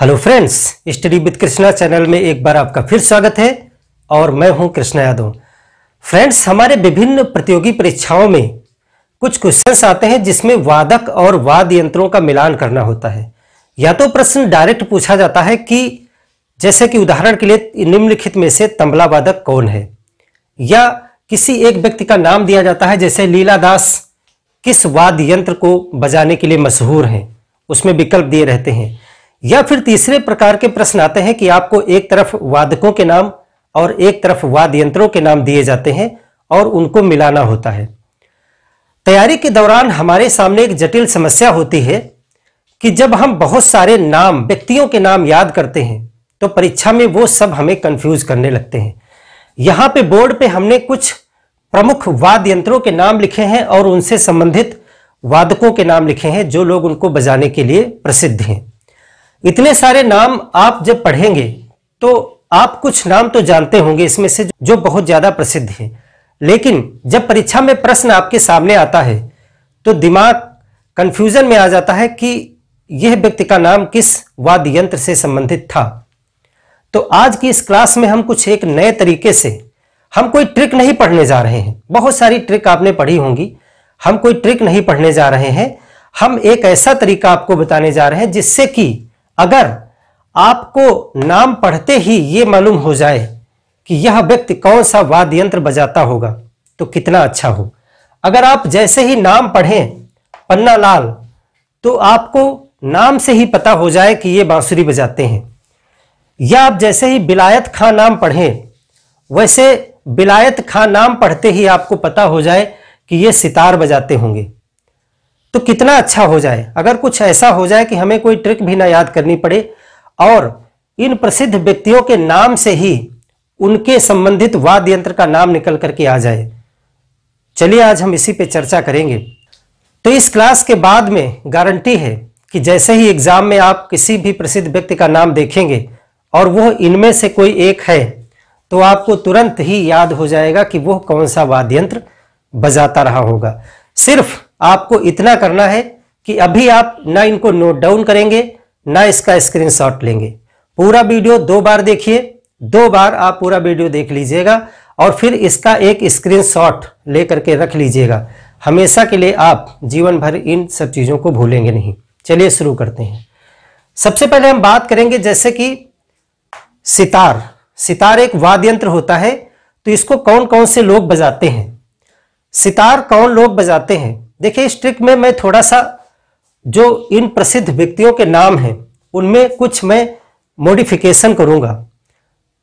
hello friends study with Krishna channel में एक बार आपका फिर स्वागत है और मैं हूं कृष्णा यादव फ्रेंड्स हमारे विभिन्न प्रतियोगी परीक्षाओं में कुछ क्वेश्चंस आते हैं जिसमें वादक और वाद यंत्रों का मिलान करना होता है या तो प्रश्न डायरेक्ट पूछा जाता है कि जैसे कि उदाहरण के लिए निम्नलिखित में से तंबला वादक कौन है या किसी एक व्यक्ति का नाम दिया जाता है जैसे लीला दास किस वाद्य यंत्र को बजाने के लिए मशहूर हैं उसमें विकल्प दिए रहते हैं या फिर तीसरे प्रकार के प्रश्न आते हैं कि आपको एक तरफ वादकों के नाम और एक तरफ वाद यंत्रों के नाम दिए जाते हैं और उनको मिलाना होता है तैयारी के दौरान हमारे सामने एक जटिल समस्या होती है कि जब हम बहुत सारे नाम व्यक्तियों के नाम याद करते हैं तो परीक्षा में वो सब हमें कंफ्यूज करने लगते हैं यहाँ पे बोर्ड पे हमने कुछ प्रमुख वाद यंत्रों के नाम लिखे हैं और उनसे संबंधित वादकों के नाम लिखे हैं जो लोग उनको बजाने के लिए प्रसिद्ध हैं इतने सारे नाम आप जब पढ़ेंगे तो आप कुछ नाम तो जानते होंगे इसमें से जो बहुत ज़्यादा प्रसिद्ध हैं लेकिन जब परीक्षा में प्रश्न आपके सामने आता है तो दिमाग कन्फ्यूज़न में आ जाता है कि यह व्यक्ति का नाम किस वाद्य यंत्र से संबंधित था तो आज की इस क्लास में हम कुछ एक नए तरीके से हम कोई ट्रिक नहीं पढ़ने जा रहे हैं बहुत सारी ट्रिक आपने पढ़ी होंगी हम कोई ट्रिक नहीं पढ़ने जा रहे हैं हम एक ऐसा तरीका आपको बताने जा रहे हैं जिससे कि अगर आपको नाम पढ़ते ही ये मालूम हो जाए कि यह व्यक्ति कौन सा वाद्य यंत्र बजाता होगा तो कितना अच्छा हो अगर आप जैसे ही नाम पढ़ें पन्ना लाल तो आपको नाम से ही पता हो जाए कि ये बांसुरी बजाते हैं या आप जैसे ही बिलायत खां नाम पढ़ें वैसे बिलायत खां नाम पढ़ते ही आपको पता हो जाए कि ये सितार बजाते होंगे तो कितना अच्छा हो जाए अगर कुछ ऐसा हो जाए कि हमें कोई ट्रिक भी ना याद करनी पड़े और इन प्रसिद्ध व्यक्तियों के नाम से ही उनके संबंधित वाद्य यंत्र का नाम निकल करके आ जाए चलिए आज हम इसी पे चर्चा करेंगे तो इस क्लास के बाद में गारंटी है कि जैसे ही एग्जाम में आप किसी भी प्रसिद्ध व्यक्ति का नाम देखेंगे और वह इनमें से कोई एक है तो आपको तुरंत ही याद हो जाएगा कि वह कौन सा वाद्य यंत्र बजाता रहा होगा सिर्फ आपको इतना करना है कि अभी आप ना इनको नोट डाउन करेंगे ना इसका स्क्रीनशॉट लेंगे पूरा वीडियो दो बार देखिए दो बार आप पूरा वीडियो देख लीजिएगा और फिर इसका एक स्क्रीनशॉट लेकर के रख लीजिएगा हमेशा के लिए आप जीवन भर इन सब चीज़ों को भूलेंगे नहीं चलिए शुरू करते हैं सबसे पहले हम बात करेंगे जैसे कि सितार सितार एक वाद्य यंत्र होता है तो इसको कौन कौन से लोग बजाते हैं सितार कौन लोग बजाते हैं देखिए इस ट्रिक में मैं थोड़ा सा जो इन प्रसिद्ध व्यक्तियों के नाम हैं उनमें कुछ मैं मॉडिफिकेशन करूँगा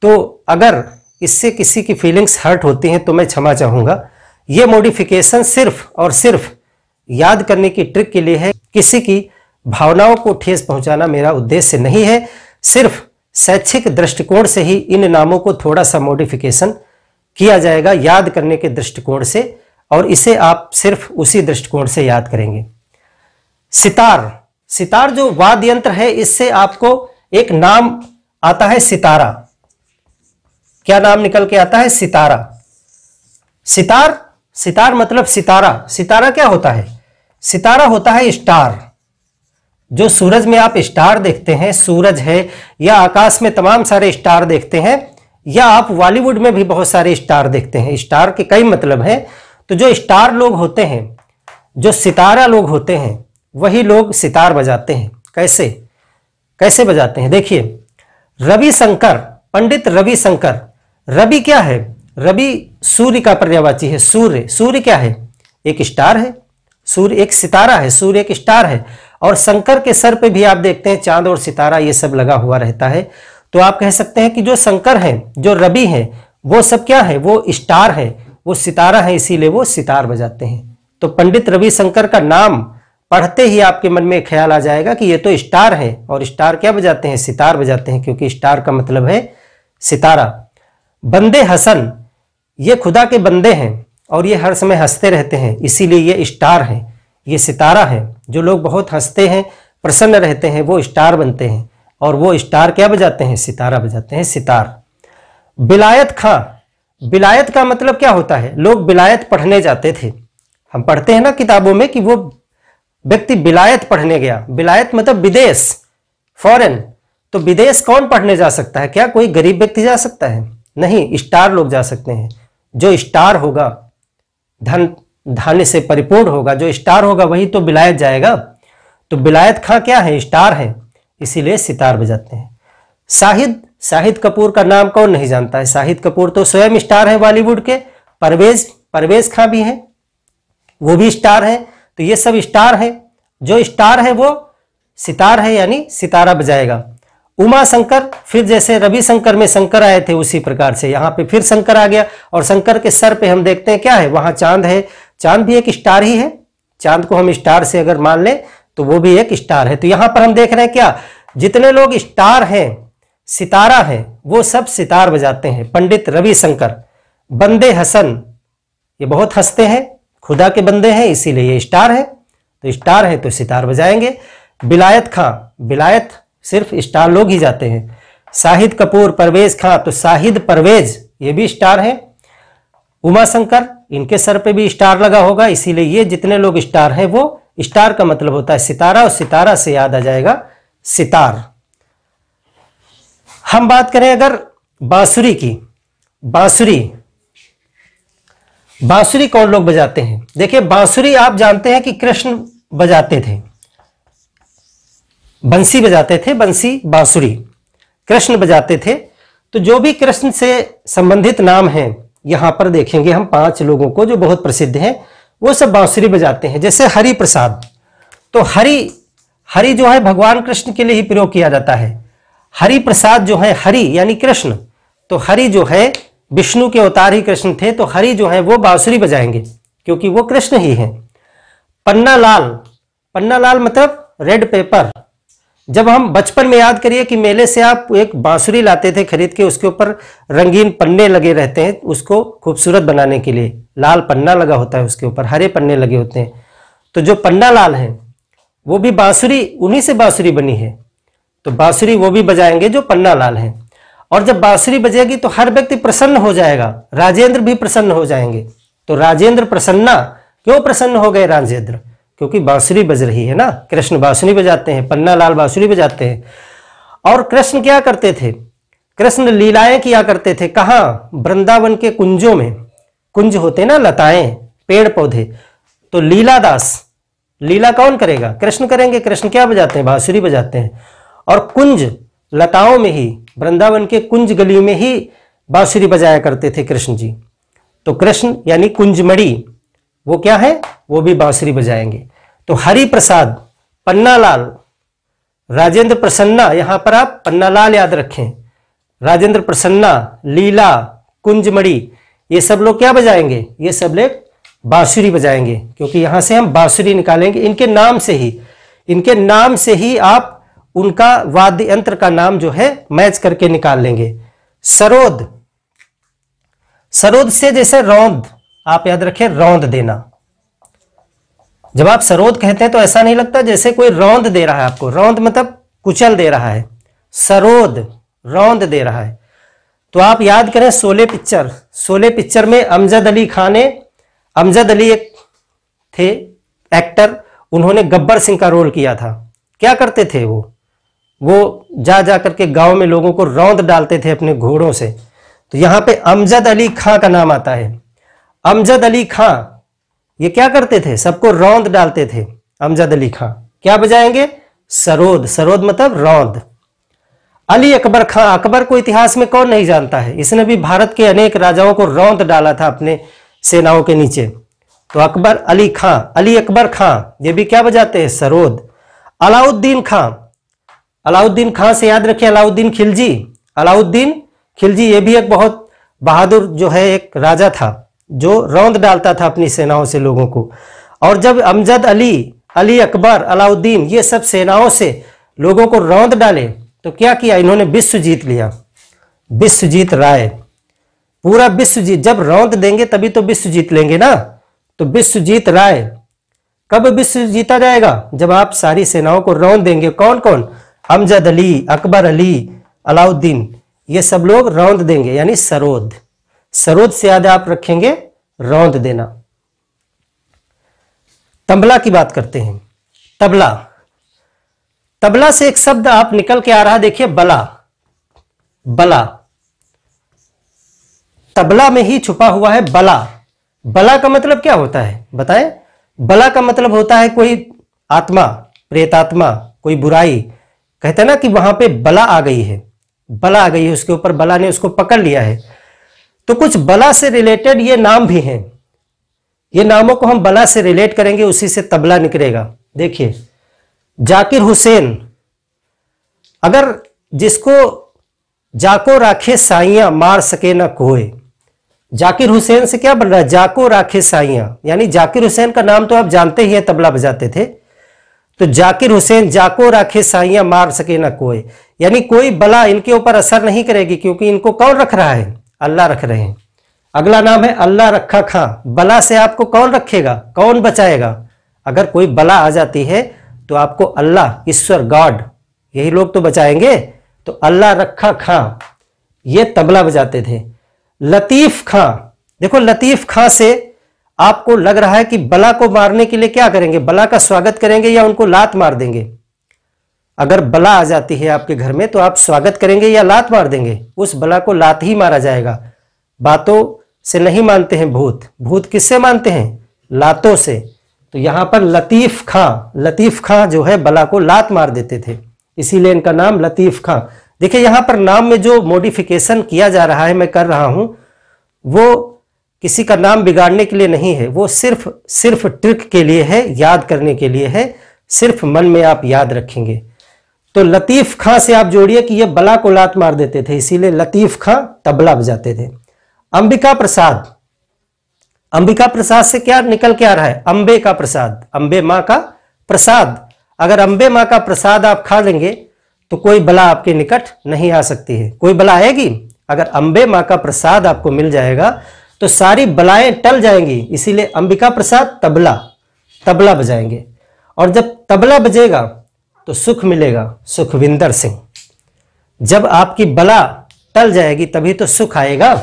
तो अगर इससे किसी की फीलिंग्स हर्ट होती हैं तो मैं क्षमा चाहूंगा ये मॉडिफिकेशन सिर्फ और सिर्फ याद करने की ट्रिक के लिए है किसी की भावनाओं को ठेस पहुंचाना मेरा उद्देश्य नहीं है सिर्फ शैक्षिक दृष्टिकोण से ही इन नामों को थोड़ा सा मॉडिफिकेशन किया जाएगा याद करने के दृष्टिकोण से और इसे आप सिर्फ उसी दृष्टिकोण से याद करेंगे सितार सितार जो वाद्य यंत्र है इससे आपको एक नाम आता है सितारा क्या नाम निकल के आता है सितारा सितार सितार मतलब सितारा सितारा क्या होता है सितारा होता है स्टार जो सूरज में आप स्टार देखते हैं सूरज है या आकाश में तमाम सारे स्टार देखते हैं या आप बॉलीवुड में भी बहुत सारे स्टार देखते हैं स्टार के कई मतलब हैं तो जो स्टार लोग होते हैं जो सितारा लोग होते हैं वही लोग सितार बजाते हैं कैसे कैसे बजाते हैं देखिए रवि शंकर पंडित रवि शंकर रवि क्या है रवि सूर्य का पर्यावाची है सूर्य सूर्य क्या है एक स्टार है सूर्य एक सितारा है सूर्य एक स्टार है और शंकर के सर पे भी आप देखते हैं चांद और सितारा ये सब लगा हुआ रहता है तो आप कह सकते हैं कि जो शंकर हैं जो रवि हैं वो सब क्या है वो स्टार हैं वो सितारा है इसीलिए वो सितार बजाते हैं तो पंडित रविशंकर का नाम पढ़ते ही आपके मन में ख्याल आ जाएगा कि ये तो स्टार है और स्टार क्या बजाते हैं सितार बजाते हैं क्योंकि स्टार का मतलब है सितारा बंदे हसन ये खुदा के बंदे हैं और ये हर समय हंसते रहते हैं इसीलिए ये स्टार है ये सितारा है जो लोग बहुत हंसते हैं प्रसन्न रहते हैं वो स्टार बनते हैं और वो स्टार क्या बजाते हैं सितारा बजाते हैं सितार बिलायत खां बिलायत का मतलब क्या होता है लोग बिलायत पढ़ने जाते थे हम पढ़ते हैं ना किताबों में कि वो व्यक्ति बिलायत पढ़ने गया बिलायत मतलब विदेश फॉरेन तो विदेश कौन पढ़ने जा सकता है क्या कोई गरीब व्यक्ति जा सकता है नहीं स्टार लोग जा सकते हैं जो स्टार होगा धन धान्य से परिपूर्ण होगा जो स्टार होगा वही तो बिलायत जाएगा तो बिलायत खां क्या है स्टार है इसीलिए सितार बजाते हैं शाहिद शाहिद कपूर का नाम कौन नहीं जानता है शाहिद कपूर तो स्वयं स्टार है बॉलीवुड के परवेज परवेज खां भी हैं वो भी स्टार हैं तो ये सब स्टार हैं जो स्टार है वो सितार है यानी सितारा बजाएगा उमा शंकर फिर जैसे रवि शंकर में शंकर आए थे उसी प्रकार से यहाँ पे फिर शंकर आ गया और शंकर के सर पे हम देखते हैं क्या है वहां चांद है चांद भी एक स्टार ही है चांद को हम स्टार से अगर मान लें तो वो भी एक स्टार है तो यहां पर हम देख रहे हैं क्या जितने लोग स्टार हैं सितारा है वो सब सितार बजाते हैं पंडित रविशंकर बंदे हसन ये बहुत हंसते हैं खुदा के बंदे हैं इसीलिए ये स्टार है तो स्टार है तो सितार बजाएंगे बिलायत खां बिलायत सिर्फ स्टार लोग ही जाते हैं शाहिद कपूर परवेज खां तो शाहिद परवेज ये भी स्टार हैं उमा शंकर इनके सर पे भी स्टार लगा होगा इसीलिए ये जितने लोग स्टार हैं वो स्टार का मतलब होता है सितारा और सितारा से याद आ जाएगा सितार हम बात करें अगर बांसुरी की बांसुरी बांसुरी कौन लोग बजाते हैं देखिए बांसुरी आप जानते हैं कि कृष्ण बजाते थे बंसी बजाते थे बंसी बांसुरी कृष्ण बजाते थे तो जो भी कृष्ण से संबंधित नाम हैं यहां पर देखेंगे हम पांच लोगों को जो बहुत प्रसिद्ध हैं वो सब बांसुरी बजाते हैं जैसे हरि प्रसाद तो हरि हरि जो है भगवान कृष्ण के लिए ही प्रयोग किया जाता है हरि प्रसाद जो है हरि यानी कृष्ण तो हरि जो है विष्णु के अवतार ही कृष्ण थे तो हरि जो है वो बांसुरी बजाएंगे क्योंकि वो कृष्ण ही हैं पन्ना लाल पन्ना लाल मतलब रेड पेपर जब हम बचपन में याद करिए कि मेले से आप एक बांसुरी लाते थे खरीद के उसके ऊपर रंगीन पन्ने लगे रहते हैं उसको खूबसूरत बनाने के लिए लाल पन्ना लगा होता है उसके ऊपर हरे पन्ने लगे होते हैं तो जो पन्ना लाल है वो भी बांसुरी उन्हीं से बांसुरी बनी है तो बांसुरी वो भी बजाएंगे जो पन्ना लाल है और जब बांसुरी बजेगी तो हर व्यक्ति प्रसन्न हो जाएगा राजेंद्र भी प्रसन्न हो जाएंगे तो राजेंद्र प्रसन्ना क्यों प्रसन्न हो गए राजेंद्र क्योंकि बांसुरी बज रही है ना कृष्ण बांसुरी बजाते हैं पन्ना लाल बांसुरी बजाते हैं और कृष्ण क्या करते थे कृष्ण लीलाएं किया करते थे कहाँ वृंदावन के कुंजों में कुंज होते ना लताएं पेड़ पौधे तो लीला दास लीला कौन करेगा कृष्ण करेंगे कृष्ण क्या बजाते हैं बांसुरी बजाते हैं और कुंज लताओं में ही वृंदावन के कुंज गली में ही बांसुरी बजाया करते थे कृष्ण जी तो कृष्ण यानी कुंजमड़ी वो क्या है वो भी बांसुरी बजाएंगे तो हरि प्रसाद पन्नालाल राजेंद्र प्रसन्ना यहां पर आप पन्नालाल याद रखें राजेंद्र प्रसन्ना लीला कुंजमढ़ी ये सब लोग क्या बजाएंगे ये सब लोग बांसुरी बजाएंगे क्योंकि यहां से हम बांसुरी निकालेंगे इनके नाम से ही इनके नाम से ही आप उनका वाद्य यंत्र का नाम जो है मैच करके निकाल लेंगे सरोद सरोद से जैसे रौंद आप याद रखें रौंद देना जब आप सरोद कहते हैं तो ऐसा नहीं लगता जैसे कोई रौंद दे रहा है आपको रौंद मतलब कुचल दे रहा है सरोद रौंद दे रहा है तो आप याद करें सोले पिक्चर सोले पिक्चर में अमजद अली खान ने अमजद अली एक थे एक्टर उन्होंने गब्बर सिंह का रोल किया था क्या करते थे वो वो जा जा करके गांव में लोगों को रौंद डालते थे अपने घोड़ों से तो यहाँ पे अमजद अली खां का नाम आता है अमजद अली खां ये क्या करते थे सबको रौंद डालते थे अमजद अली खां क्या बजाएंगे सरोद सरोद मतलब रौंद अली अकबर खां अकबर को इतिहास में कौन नहीं जानता है इसने भी भारत के अनेक राजाओं को रौंद डाला था अपने सेनाओं के नीचे तो अकबर अली खां अली अकबर खां ये भी क्या बजाते हैं सरोद अलाउद्दीन खां अलाउद्दीन खां से याद रखिए अलाउद्दीन खिलजी अलाउद्दीन खिलजी ये भी एक बहुत बहादुर जो है एक राजा था जो रौंद डालता था अपनी सेनाओं से लोगों को और जब अमजद अली अली अकबर अलाउद्दीन ये सब सेनाओं से लोगों को रौंद डाले तो क्या किया इन्होंने विश्व जीत लिया विश्वजीत राय पूरा विश्व जीत जब रौंद देंगे तभी तो विश्व जीत लेंगे ना तो विश्वजीत राय कब विश्व जीता जाएगा जब आप सारी सेनाओं को रौंद देंगे कौन कौन अमजद अली अकबर अली अलाउद्दीन ये सब लोग रौंद देंगे यानी सरोद सरोद से याद आप रखेंगे रौंद देना तबला की बात करते हैं तबला तबला से एक शब्द आप निकल के आ रहा देखिए बला बला तबला में ही छुपा हुआ है बला बला का मतलब क्या होता है बताएं बला का मतलब होता है कोई आत्मा प्रेतात्मा कोई बुराई कहते हैं ना कि वहां पे बला आ गई है बला आ गई है उसके ऊपर बला ने उसको पकड़ लिया है तो कुछ बला से रिलेटेड ये नाम भी हैं ये नामों को हम बला से रिलेट करेंगे उसी से तबला निकलेगा देखिए जाकिर हुसैन अगर जिसको जाको राखे साइया मार सके ना कोई जाकिर हुसैन से क्या बन रहा है जाको राखे साइया यानी जाकिर हुसैन का नाम तो आप जानते ही है तबला बजाते थे तो जाकिर हुसैन जाको राखे साइया मार सके ना कोई यानी कोई बला इनके ऊपर असर नहीं करेगी क्योंकि इनको कौन रख रहा है अल्लाह रख रहे हैं अगला नाम है अल्लाह रखा खां बला से आपको कौन रखेगा कौन बचाएगा अगर कोई बला आ जाती है तो आपको अल्लाह ईश्वर गॉड यही लोग तो बचाएंगे तो अल्लाह रखा खां ये तबला बजाते थे लतीफ़ खां देखो लतीफ़ खां से आपको लग रहा है कि बला को मारने के लिए क्या करेंगे बला का स्वागत करेंगे या उनको लात मार देंगे अगर बला आ जाती है आपके घर में तो आप स्वागत करेंगे या लात मार देंगे उस बला को लात ही मारा जाएगा बातों से नहीं मानते हैं भूत भूत किससे मानते हैं लातों से तो यहां पर लतीफ़ खां लतीफ़ खां जो है बला को लात मार देते थे इसीलिए इनका नाम लतीफ़ खां देखिए यहां पर नाम में जो मॉडिफिकेशन किया जा रहा है मैं कर रहा हूं वो किसी का नाम बिगाड़ने के लिए नहीं है वो सिर्फ सिर्फ ट्रिक के लिए है याद करने के लिए है सिर्फ मन में आप याद रखेंगे तो लतीफ़ खां से आप जोड़िए कि ये बला को लात मार देते थे इसीलिए लतीफ़ खां तबला बजाते थे अंबिका प्रसाद अंबिका प्रसाद से क्या निकल के आ रहा है अंबे का प्रसाद अंबे माँ का प्रसाद अगर अंबे माँ का प्रसाद आप खा लेंगे तो कोई बला आपके निकट नहीं आ सकती है कोई बला आएगी अगर अंबे माँ का प्रसाद आपको मिल जाएगा तो सारी बलाएं टल जाएंगी इसीलिए अंबिका प्रसाद तबला तबला बजाएंगे और जब तबला बजेगा तो सुख मिलेगा सुखविंदर सिंह जब आपकी बला टल जाएगी तभी तो सुख आएगा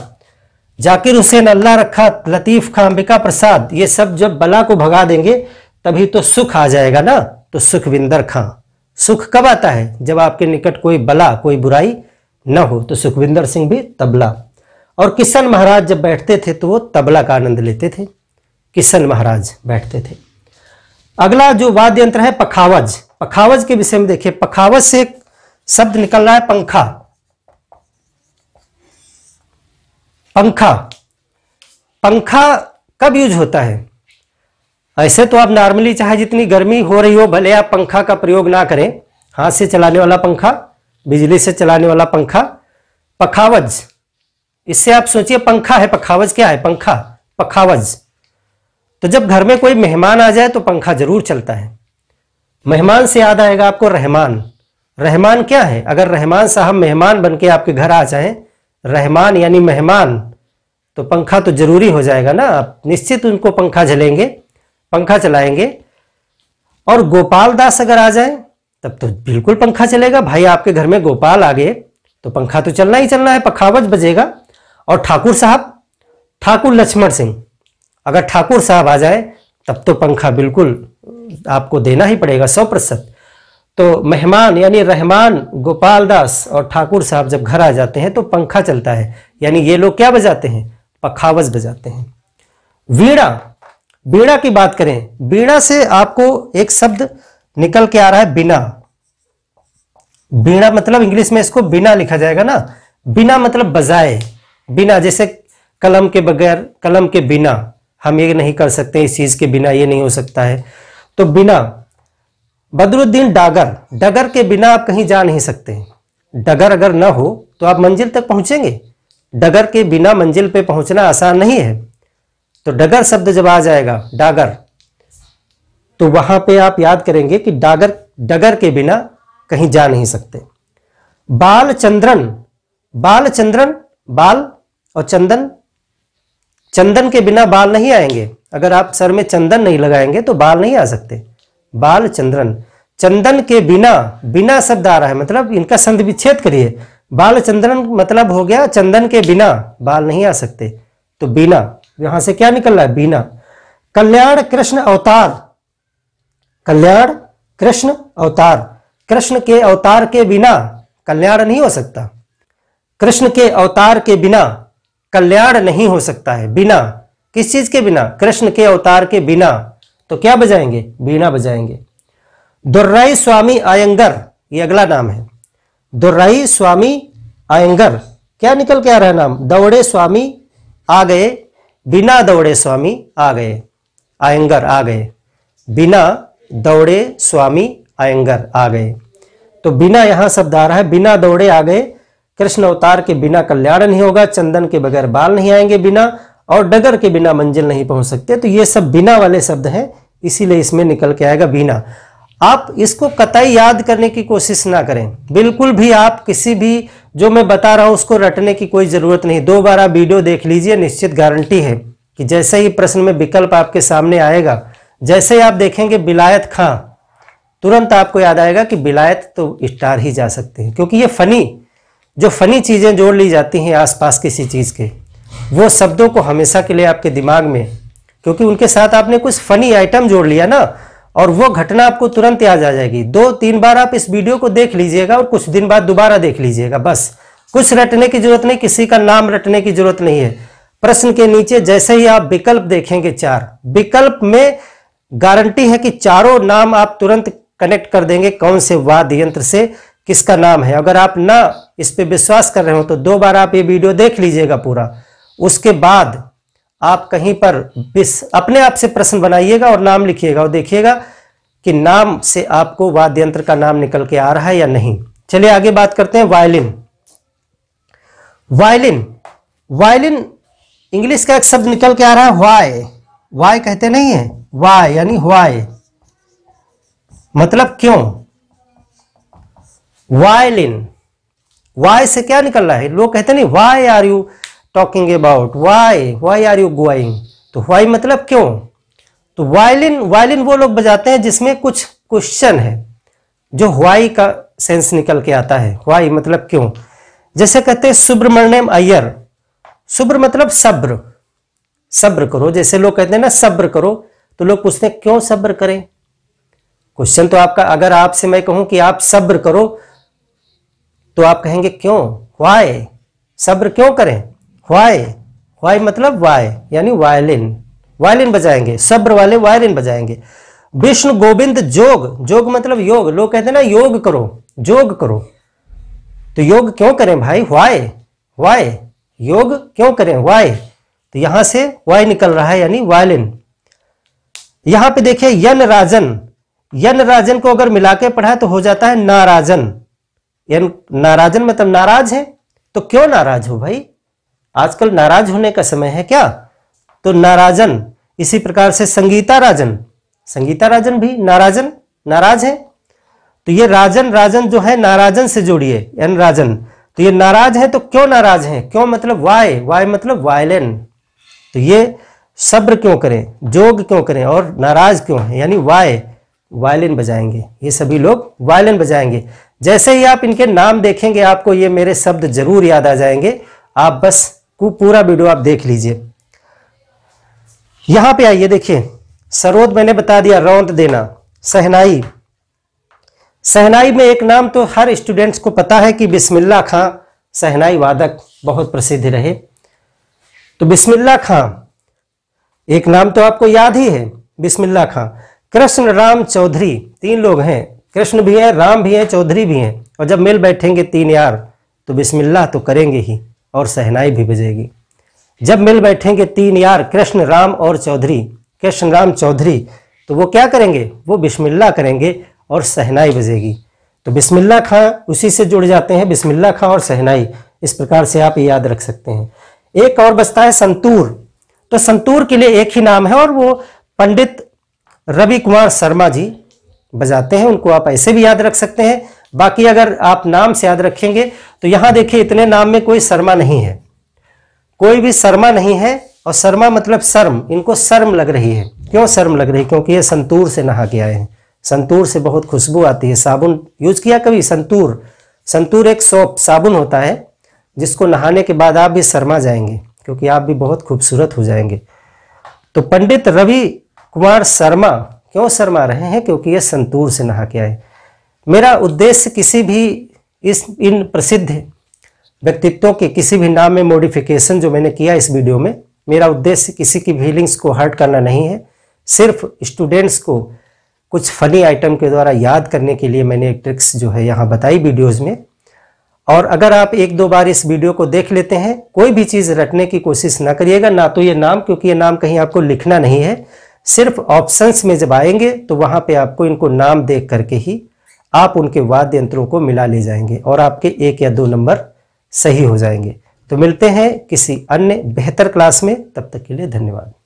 जाकिर हुसैन अल्लाह रखा लतीफ़ खां अंबिका प्रसाद ये सब जब बला को भगा देंगे तभी तो सुख आ जाएगा ना तो सुखविंदर खां सुख कब आता है जब आपके निकट कोई बला कोई बुराई न हो तो सुखविंदर सिंह भी तबला और किशन महाराज जब बैठते थे तो वो तबला का आनंद लेते थे किशन महाराज बैठते थे अगला जो वाद्य यंत्र है पखावज पखावज के विषय में देखिए पखावज से एक शब्द निकल रहा है पंखा पंखा पंखा कब यूज होता है ऐसे तो आप नॉर्मली चाहे जितनी गर्मी हो रही हो भले आप पंखा का प्रयोग ना करें हाथ से चलाने वाला पंखा बिजली से चलाने वाला पंखा पखावज इससे आप सोचिए पंखा है पखावज क्या है पंखा पखावज तो जब घर में कोई मेहमान आ जाए तो पंखा जरूर चलता है मेहमान से याद आएगा आपको रहमान रहमान क्या है अगर रहमान साहब मेहमान बन के आपके घर आ जाए रहमान यानी मेहमान तो पंखा तो जरूरी हो जाएगा ना आप निश्चित उनको पंखा झलेंगे पंखा चलाएंगे और गोपाल दास अगर आ जाए तब तो बिल्कुल पंखा चलेगा भाई आपके घर में गोपाल आ गए तो पंखा तो चलना ही चलना है पखावज बजेगा और ठाकुर साहब ठाकुर लक्ष्मण सिंह अगर ठाकुर साहब आ जाए तब तो पंखा बिल्कुल आपको देना ही पड़ेगा सौ प्रतिशत तो मेहमान यानी रहमान गोपाल दास और ठाकुर साहब जब घर आ जाते हैं तो पंखा चलता है यानी ये लोग क्या बजाते हैं पखावज बजाते हैं वीणा बीड़ा की बात करें बीड़ा से आपको एक शब्द निकल के आ रहा है बिना बीड़ा मतलब इंग्लिश में इसको बिना लिखा जाएगा ना बिना मतलब बजाए बिना जैसे कलम के बगैर कलम के बिना हम ये नहीं कर सकते इस चीज़ के बिना ये नहीं हो सकता है तो बिना बदरुद्दीन डागर डगर के बिना आप कहीं जा नहीं सकते डगर अगर ना हो तो आप मंजिल तक पहुंचेंगे डगर के बिना मंजिल पे पहुंचना आसान नहीं है तो डगर शब्द जब आ जाएगा डागर तो वहां पे आप याद करेंगे कि डागर डगर के बिना कहीं जा नहीं सकते बाल चंद्रन बाल चंद्रन बाल और चंदन चंदन के बिना बाल नहीं आएंगे अगर आप सर में चंदन नहीं लगाएंगे तो बाल नहीं आ सकते बाल चंद्रन चंदन के बिना बिना शब्द आ रहा है मतलब इनका संध विच्छेद करिए बाल चंद्रन मतलब हो गया चंदन के बिना बाल नहीं आ सकते तो बिना यहां से क्या निकल रहा है बिना कल्याण कृष्ण अवतार कल्याण कृष्ण अवतार कृष्ण के अवतार के बिना कल्याण नहीं हो सकता कृष्ण के अवतार के बिना कल्याण नहीं हो सकता है बिना किस चीज के बिना कृष्ण के अवतार के बिना तो क्या बजाएंगे बीणा बजाएंगे दुर्राई स्वामी आयंगर ये अगला नाम है दुर्राई स्वामी आयंगर क्या निकल के आ रहा है नाम दौड़े स्वामी आ गए बिना दौड़े स्वामी आ गए आयंगर आ गए बिना दौड़े स्वामी आयंगर आ गए तो बिना यहां शब्द आ रहा है बिना दौड़े आ गए कृष्ण अवतार के बिना कल्याण नहीं होगा चंदन के बगैर बाल नहीं आएंगे बिना और डगर के बिना मंजिल नहीं पहुंच सकते तो ये सब बिना वाले शब्द हैं इसीलिए इसमें निकल के आएगा बिना आप इसको कतई याद करने की कोशिश ना करें बिल्कुल भी आप किसी भी जो मैं बता रहा हूं उसको रटने की कोई ज़रूरत नहीं दो बार आप वीडियो देख लीजिए निश्चित गारंटी है कि जैसे ही प्रश्न में विकल्प आपके सामने आएगा जैसे ही आप देखेंगे बिलायत खां तुरंत आपको याद आएगा कि बिलायत तो स्टार ही जा सकते हैं क्योंकि ये फनी जो फ़नी चीज़ें जोड़ ली जाती हैं आसपास किसी चीज़ के वो शब्दों को हमेशा के लिए आपके दिमाग में क्योंकि उनके साथ आपने कुछ फ़नी आइटम जोड़ लिया ना और वो घटना आपको तुरंत याद आ जाएगी दो तीन बार आप इस वीडियो को देख लीजिएगा और कुछ दिन बाद दोबारा देख लीजिएगा बस कुछ रटने की जरूरत नहीं किसी का नाम रटने की जरूरत नहीं है प्रश्न के नीचे जैसे ही आप विकल्प देखेंगे चार विकल्प में गारंटी है कि चारों नाम आप तुरंत कनेक्ट कर देंगे कौन से वाद्य यंत्र से किसका नाम है अगर आप ना इस पर विश्वास कर रहे हो तो दो बार आप ये वीडियो देख लीजिएगा पूरा उसके बाद आप कहीं पर अपने आप से प्रश्न बनाइएगा और नाम लिखिएगा और देखिएगा कि नाम से आपको वाद्य यंत्र का नाम निकल के आ रहा है या नहीं चलिए आगे बात करते हैं वायलिन वायलिन वायलिन इंग्लिश का एक शब्द निकल के आ रहा है वाय वाई कहते नहीं है वाय यानी वाय मतलब क्यों वायलिन वाई से क्या निकल रहा है लोग कहते नहीं why are you talking about why why are you going तो वाई मतलब क्यों तो वायलिन वायलिन वो लोग बजाते हैं जिसमें कुछ क्वेश्चन है जो वाई का सेंस निकल के आता है वाई मतलब क्यों जैसे कहते हैं सुब्रमण्यम अय्यर सुब्र मतलब सब्र सब्र करो जैसे लोग कहते हैं ना सब्र करो तो लोग पूछते हैं क्यों सब्र करें क्वेश्चन तो आपका अगर आपसे मैं कहूं कि आप सब्र करो तो आप कहेंगे क्यों वाई सब्र क्यों करें वाई वाई मतलब वाई यानी वायलिन वायलिन बजाएंगे सब्र वाले वायलिन बजाएंगे विष्णु गोविंद जोग जोग मतलब योग लोग कहते हैं ना योग करो जोग करो तो योग क्यों करें भाई वाय वाय योग क्यों करें वाय तो यहां से वाय निकल रहा है यानी वायलिन यहां पे देखिए यन राजन यन राजन को अगर मिला के पढ़ा तो हो जाता है नाराजन नाराजन मतलब नाराज है तो क्यों नाराज हो भाई आजकल नाराज होने का समय है क्या तो नाराजन इसी प्रकार से संगीता राजन संगीता राजन भी नाराजन नाराज है तो ये राजन राजन जो है नाराजन से जोड़िए एन राजन तो ये नाराज है तो क्यों नाराज है क्यों मतलब वाय वाय मतलब वायलिन तो ये सब्र क्यों करें जोग क्यों करें और नाराज क्यों है यानी वाय वायलिन बजाएंगे ये सभी लोग वायलिन बजाएंगे जैसे ही आप इनके नाम देखेंगे आपको ये मेरे शब्द जरूर याद आ जाएंगे आप बस पूरा वीडियो आप देख लीजिए यहां पे आइए देखिए सरोद मैंने बता दिया रौंद देना सहनाई सहनाई में एक नाम तो हर स्टूडेंट्स को पता है कि बिस्मिल्ला खां सहनाई वादक बहुत प्रसिद्ध रहे तो बिस्मिल्ला खां एक नाम तो आपको याद ही है बिस्मिल्ला खां कृष्ण राम चौधरी तीन लोग हैं कृष्ण भी हैं राम भी हैं चौधरी भी हैं और जब मिल बैठेंगे तीन यार तो बिस्मिल्लाह तो करेंगे ही और सहनाई भी बजेगी जब मिल बैठेंगे तीन यार कृष्ण राम और चौधरी कृष्ण राम चौधरी तो वो क्या करेंगे वो बिस्मिल्लाह करेंगे और सहनाई बजेगी तो बिस्मिल्लाह खां उसी से जुड़ जाते हैं बिस्मिल्लाह खां और सहनाई इस प्रकार से आप याद रख सकते हैं एक और बसता है संतूर तो संतूर के लिए एक ही नाम है और वो पंडित रवि कुमार शर्मा जी बजाते हैं उनको आप ऐसे भी याद रख सकते हैं बाकी अगर आप नाम से याद रखेंगे तो यहाँ देखिए इतने नाम में कोई शर्मा नहीं है कोई भी शर्मा नहीं है और शर्मा मतलब शर्म इनको शर्म लग रही है क्यों शर्म लग रही है क्योंकि ये संतूर से नहा के आए हैं संतूर से बहुत खुशबू आती है साबुन यूज किया कभी संतूर संतूर एक सोप साबुन होता है जिसको नहाने के बाद आप भी शर्मा जाएंगे क्योंकि आप भी बहुत खूबसूरत हो जाएंगे तो पंडित रवि कुमार शर्मा क्यों शर्मा रहे हैं क्योंकि ये संतूर से नहा के आए मेरा उद्देश्य किसी भी इस इन प्रसिद्ध व्यक्तित्वों के किसी भी नाम में मॉडिफिकेशन जो मैंने किया इस वीडियो में मेरा उद्देश्य किसी की फीलिंग्स को हर्ट करना नहीं है सिर्फ स्टूडेंट्स को कुछ फनी आइटम के द्वारा याद करने के लिए मैंने एक ट्रिक्स जो है यहाँ बताई वीडियोज़ में और अगर आप एक दो बार इस वीडियो को देख लेते हैं कोई भी चीज़ रटने की कोशिश ना करिएगा ना तो ये नाम क्योंकि ये नाम कहीं आपको लिखना नहीं है सिर्फ ऑप्शंस में जब आएंगे तो वहाँ पे आपको इनको नाम देख करके ही आप उनके वाद्य यंत्रों को मिला ले जाएंगे और आपके एक या दो नंबर सही हो जाएंगे तो मिलते हैं किसी अन्य बेहतर क्लास में तब तक के लिए धन्यवाद